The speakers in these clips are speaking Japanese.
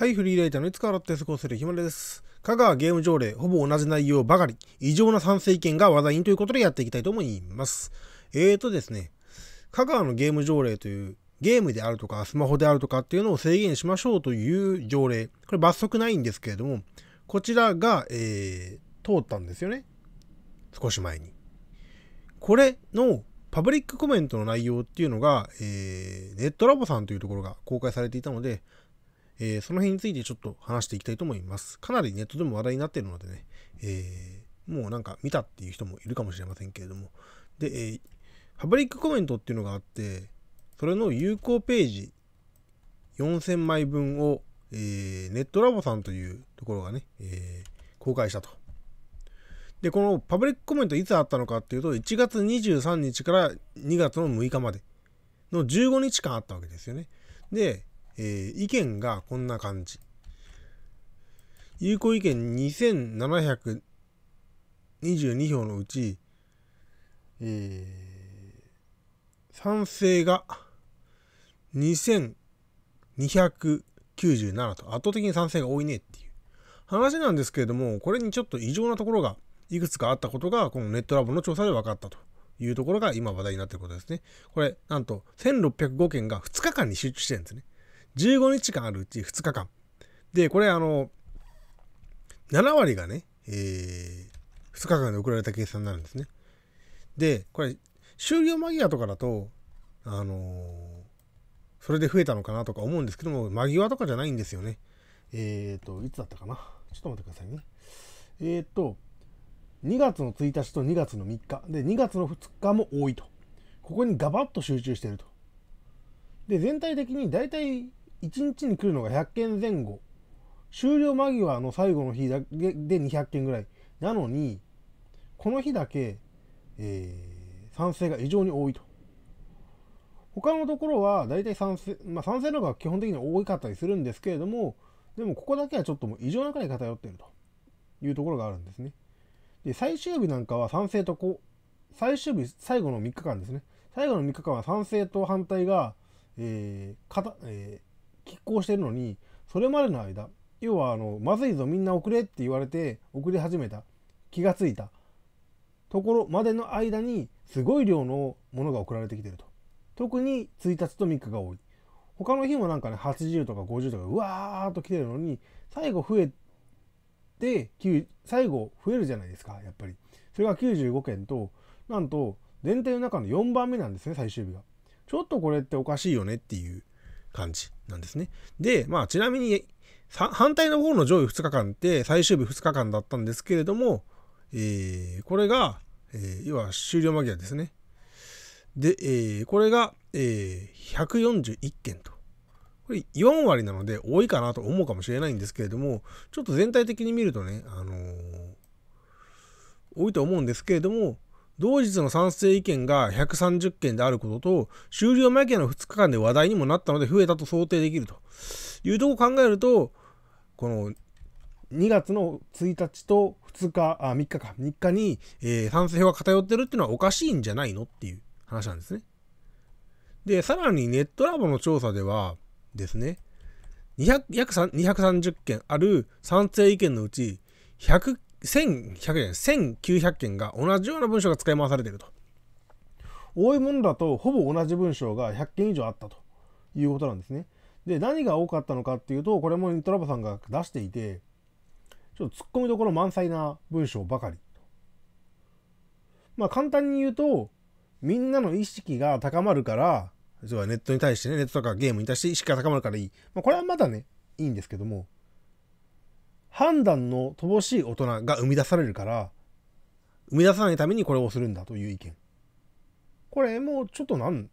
はい、フリーライターのいつからって過ごするひまです。香川ゲーム条例、ほぼ同じ内容ばかり、異常な賛成意見が話題にということでやっていきたいと思います。えーとですね、香川のゲーム条例という、ゲームであるとか、スマホであるとかっていうのを制限しましょうという条例、これ罰則ないんですけれども、こちらが、えー、通ったんですよね。少し前に。これのパブリックコメントの内容っていうのが、えー、ネットラボさんというところが公開されていたので、えー、その辺についてちょっと話していきたいと思います。かなりネットでも話題になっているのでね、えー、もうなんか見たっていう人もいるかもしれませんけれども。で、えー、ブリックコメントっていうのがあって、それの有効ページ4000枚分を、えー、ネットラボさんというところがね、えー、公開したと。で、このパブリックコメントいつあったのかっていうと、1月23日から2月の6日までの15日間あったわけですよね。で、えー、意見がこんな感じ。有効意見2722票のうち、えー、賛成が2297と圧倒的に賛成が多いねっていう話なんですけれども、これにちょっと異常なところがいくつかあったことが、このネットラボの調査で分かったと。いうところが今話題になってることですね。これ、なんと1605件が2日間に集中してるんですね。15日間あるうち2日間。で、これあの、7割がね、えー、2日間で送られた計算になるんですね。で、これ、終了間際とかだと、あのー、それで増えたのかなとか思うんですけども、間際とかじゃないんですよね。えっ、ー、と、いつだったかな。ちょっと待ってくださいね。えっ、ー、と、2月の1日と2月の3日。で、2月の2日も多いと。ここにガバッと集中してると。で、全体的に大体1日に来るのが100件前後終了間際の最後の日だけで200件ぐらいなのにこの日だけ、えー、賛成が異常に多いと他のところは大体賛成、まあ、賛成の方が基本的に多かったりするんですけれどもでもここだけはちょっともう異常なくらい偏っているというところがあるんですねで最終日なんかは賛成とこ最終日最後の3日間ですね最後の3日間は賛成と反対が、えーかたえー、拮抗してるのにそれまでの間要はあのまずいぞみんな遅れって言われて遅れ始めた気がついたところまでの間にすごい量のものが送られてきてると特に1日と3日が多い他の日もなんかね80とか50とかうわーっと来てるのに最後増えて最後増えるじゃないですかやっぱりそれが95件となんと全体の中の4番目なんですね最終日がちょっとこれっておかしいよねっていう感じなんですね。で、まあちなみに、反対の方の上位2日間って最終日2日間だったんですけれども、えー、これが、えー、要は終了間際ですね。で、えー、これが、えー、141件と。これ4割なので多いかなと思うかもしれないんですけれども、ちょっと全体的に見るとね、あのー、多いと思うんですけれども、同日の賛成意見が130件であることと、終了前際の2日間で話題にもなったので増えたと想定できるというとこを考えると、この2月の1日と2日、あ、3日か、3日に、えー、賛成票が偏ってるっていうのはおかしいんじゃないのっていう話なんですね。で、さらにネットラボの調査ではですね、200約230件ある賛成意見のうち、100 1100件、1900件が同じような文章が使い回されていると。多いものだと、ほぼ同じ文章が100件以上あったということなんですね。で、何が多かったのかっていうと、これもトラボさんが出していて、ちょっと突っ込みどころ満載な文章ばかり。まあ簡単に言うと、みんなの意識が高まるから、実はネットに対してね、ネットとかゲームに対して意識が高まるからいい。まあこれはまだね、いいんですけども、判断の乏しい大人が生み出されるから生み出さないためにこれをするんだという意見これもうちょっと何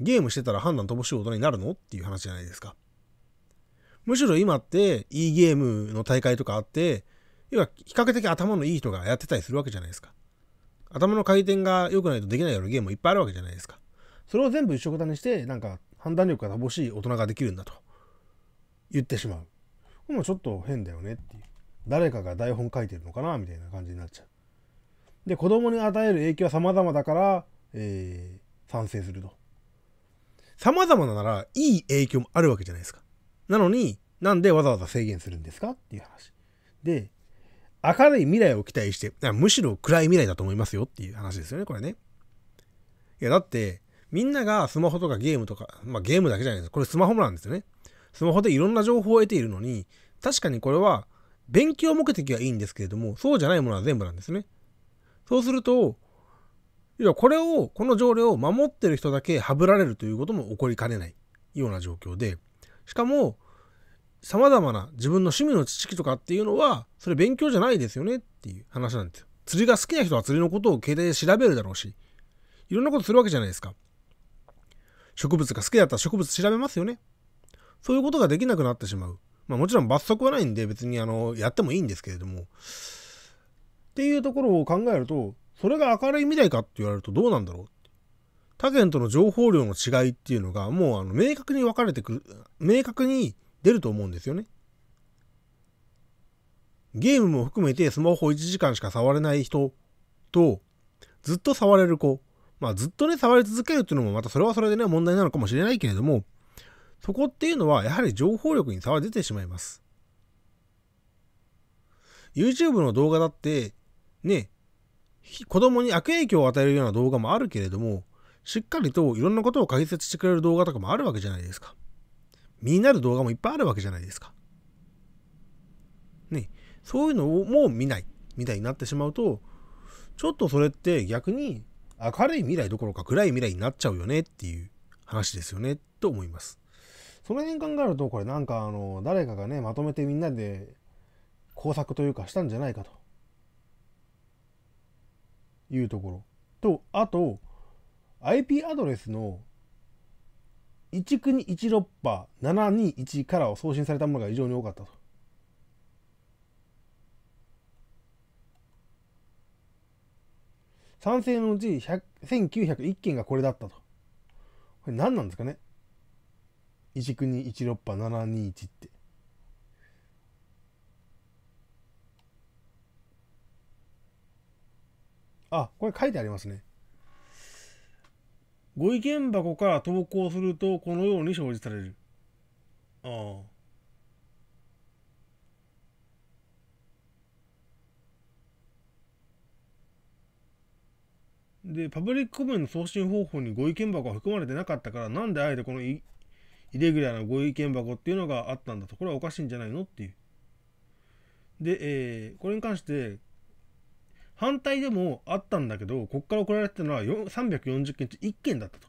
ゲームしてたら判断乏しい大人になるのっていう話じゃないですかむしろ今っていいゲームの大会とかあって要は比較的頭のいい人がやってたりするわけじゃないですか頭の回転が良くないとできないようなゲームもいっぱいあるわけじゃないですかそれを全部一緒くたにしてなんか判断力が乏しい大人ができるんだと言ってしまうちょっと変だよねっていう。誰かが台本書いてるのかなみたいな感じになっちゃう。で、子供に与える影響は様々だから、えー、賛成すると。様々ななら、いい影響もあるわけじゃないですか。なのに、なんでわざわざ制限するんですかっていう話。で、明るい未来を期待して、むしろ暗い未来だと思いますよっていう話ですよね、これね。いや、だって、みんながスマホとかゲームとか、まあゲームだけじゃないです。これスマホもなんですよね。スマホでいろんな情報を得ているのに、確かにこれは勉強目的はいいんですけれども、そうじゃないものは全部なんですね。そうすると、要はこれを、この条例を守ってる人だけはぶられるということも起こりかねないような状況で、しかも、様々な自分の趣味の知識とかっていうのは、それ勉強じゃないですよねっていう話なんですよ。釣りが好きな人は釣りのことを携帯で調べるだろうし、いろんなことするわけじゃないですか。植物が好きだったら植物調べますよね。そういうことができなくなってしまう。まあ、もちろん罰則はないんで別にあのやってもいいんですけれども。っていうところを考えると、それが明るい未来かって言われるとどうなんだろう他県との情報量の違いっていうのがもうあの明確に分かれてくる、明確に出ると思うんですよね。ゲームも含めてスマホ1時間しか触れない人と、ずっと触れる子。まあずっとね、触り続けるっていうのもまたそれはそれでね、問題なのかもしれないけれども、そこっていうのはやはり情報力に差は出てしまいます。YouTube の動画だって、ね、子供に悪影響を与えるような動画もあるけれども、しっかりといろんなことを解説してくれる動画とかもあるわけじゃないですか。身になる動画もいっぱいあるわけじゃないですか。ね、そういうのをもう見ないみたいになってしまうと、ちょっとそれって逆に明るい未来どころか暗い未来になっちゃうよねっていう話ですよねと思います。その辺考えると、これなんかあの、誰かがね、まとめてみんなで工作というかしたんじゃないかと。いうところ。と、あと、IP アドレスの1 9 1 6ッ721からを送信されたものが異常に多かったと。賛成のうち1901件がこれだったと。これ何なんですかね1区に6波721ってあこれ書いてありますねご意見箱から投稿するとこのように表示されるああで、パブリックコメント送信方法にご意見箱は含まれてなかったから、なんであえてこのイレギュラーなご意見箱っていうのがあったんだと、これはおかしいんじゃないのっていう。で、えー、これに関して、反対でもあったんだけど、こっから送られてたのは340件と1件だったと。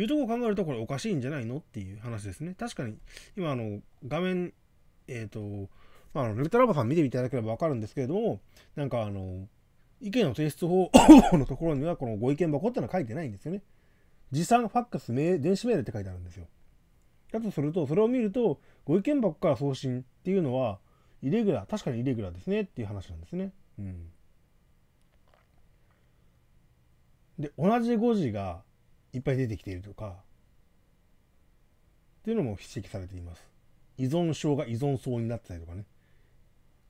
いうとこを考えると、これおかしいんじゃないのっていう話ですね。確かに、今、あの、画面、えっ、ー、と、まあ、あのルトラボさん見ていただければわかるんですけれども、なんか、あの、意見の提出方法 のところには、このご意見箱ってのは書いてないんですよね。持参ファックス、電子メールって書いてあるんですよ。だとすると、それを見ると、ご意見箱から送信っていうのは、イレギュラー、確かにイレギュラーですねっていう話なんですね。うん。で、同じ誤字がいっぱい出てきているとか、っていうのも指摘されています。依存症が依存症になってたりとかね。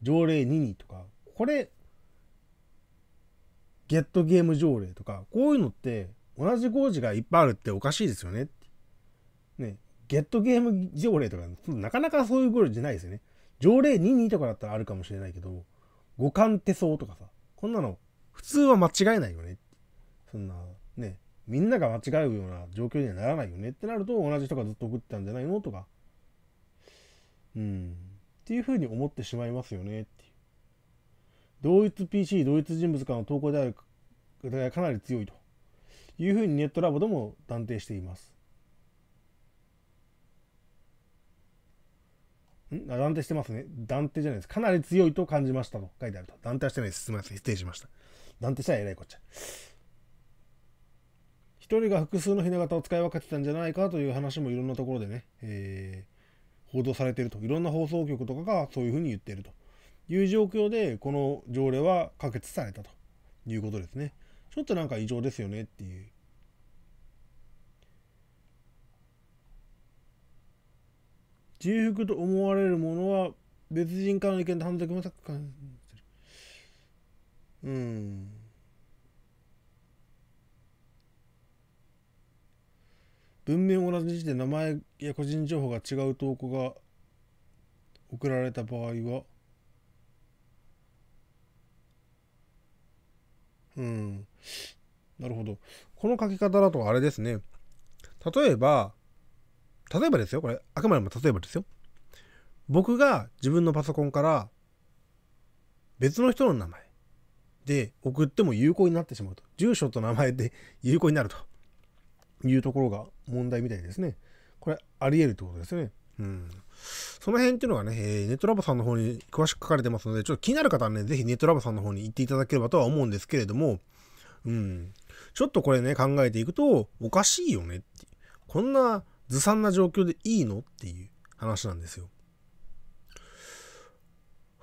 条例2にとか、これ、ゲットゲーム条例とか、こういうのって同じ誤字がいっぱいあるっておかしいですよねっゲットゲーム条例とか、なかなかそういうゴルじゃないですよね。条例22とかだったらあるかもしれないけど、五感手相とかさ、こんなの普通は間違えないよね。そんな、ね、みんなが間違うような状況にはならないよねってなると、同じ人がずっと送ってたんじゃないのとか、うん、っていうふうに思ってしまいますよねっていう。同一 PC、同一人物間の投稿であるかなり強いというふうにネットラボでも断定しています。断定してますね。断定じゃないです。かなり強いと感じましたと書いてあると。断定はしてないです。すみません。失礼しました。断定したらえらいこっちゃ。一人が複数のひな形を使い分けてたんじゃないかという話もいろんなところでね、えー、報道されていると。いろんな放送局とかがそういうふうに言っているという状況で、この条例は可決されたということですね。ちょっとなんか異常ですよねっていう。重複と思われるものは別人からの意見と反則も作感する。うん。文面同じ時点名前や個人情報が違う投稿が送られた場合はうんなるほどこの書き方だとあれですね例えば例えばですよ、これ、あくまでも例えばですよ。僕が自分のパソコンから別の人の名前で送っても有効になってしまうと。住所と名前で 有効になるというところが問題みたいですね。これ、あり得るってことですね。うん。その辺っていうのがね、えー、ネットラボさんの方に詳しく書かれてますので、ちょっと気になる方はね、ぜひネットラボさんの方に行っていただければとは思うんですけれども、うん。ちょっとこれね、考えていくと、おかしいよねって。こんなずさんな状況でいいのっていう話なんですよ。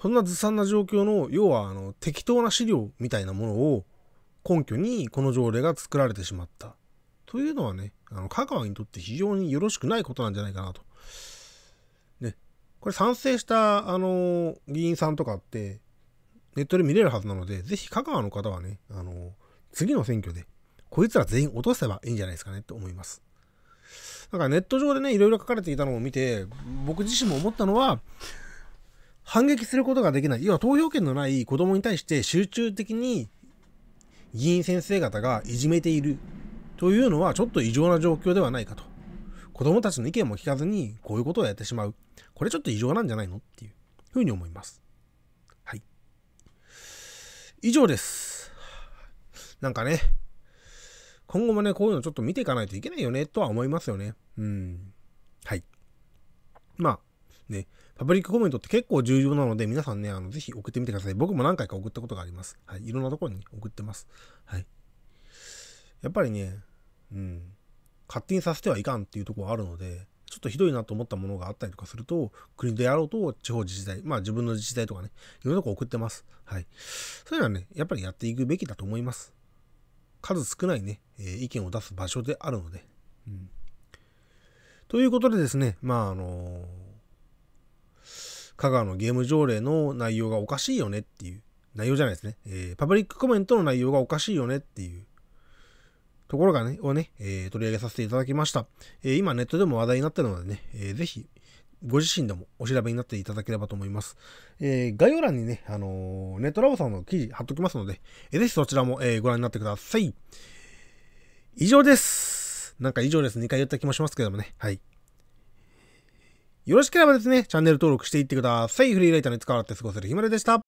そんなずさんな状況の、要はあの適当な資料みたいなものを根拠にこの条例が作られてしまった。というのはね、あの香川にとって非常によろしくないことなんじゃないかなと。ね、これ賛成したあの議員さんとかってネットで見れるはずなので、ぜひ香川の方はね、あの次の選挙でこいつら全員落とせばいいんじゃないですかねって思います。だからネット上でね、いろいろ書かれていたのを見て、僕自身も思ったのは、反撃することができない。要は投票権のない子供に対して集中的に議員先生方がいじめているというのはちょっと異常な状況ではないかと。子供たちの意見も聞かずにこういうことをやってしまう。これちょっと異常なんじゃないのっていうふうに思います。はい。以上です。なんかね、今後もね、こういうのちょっと見ていかないといけないよね、とは思いますよね。うん。はい。まあ、ね、パブリックコメントって結構重要なので、皆さんね、あの、ぜひ送ってみてください。僕も何回か送ったことがあります。はい。いろんなところに送ってます。はい。やっぱりね、うん。勝手にさせてはいかんっていうところはあるので、ちょっとひどいなと思ったものがあったりとかすると、国でやろうと地方自治体、まあ自分の自治体とかね、いろんなとこ送ってます。はい。そういうのはね、やっぱりやっていくべきだと思います。数少ないね、えー、意見を出す場所であるので。うん、ということでですね、まああのー、香川のゲーム条例の内容がおかしいよねっていう、内容じゃないですね、えー、パブリックコメントの内容がおかしいよねっていうところがね、をね、えー、取り上げさせていただきました。えー、今ネットでも話題になってるのでね、えー、ぜひ、ご自身でもお調べになっていただければと思います。えー、概要欄にね、あのー、ネットラボさんの記事貼っときますので、えー、ぜひそちらも、えー、ご覧になってください。以上です。なんか以上です。2回言った気もしますけどもね。はい。よろしければですね、チャンネル登録していってください。フリーライターに使われて過ごせるひまりでした。